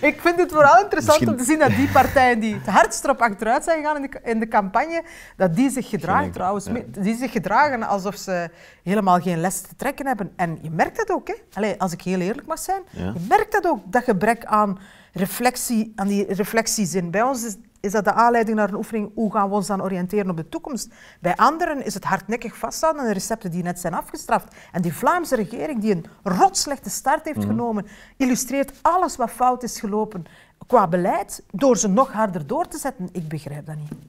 Ik vind het vooral interessant om te zien dat die partijen die het hardst erop achteruit zijn gegaan in de, in de campagne, dat die zich gedragen trouwens, die zich gedragen alsof ze helemaal geen les te trekken hebben. En je merkt dat ook, hè? als ik heel eerlijk mag zijn, je merkt dat ook, dat gebrek aan reflectie, aan die reflectiezin. Bij ons is is dat de aanleiding naar een oefening hoe gaan we ons dan oriënteren op de toekomst. Bij anderen is het hardnekkig vasthouden aan de recepten die net zijn afgestraft. En die Vlaamse regering, die een rotslechte start heeft mhm. genomen, illustreert alles wat fout is gelopen qua beleid door ze nog harder door te zetten. Ik begrijp dat niet.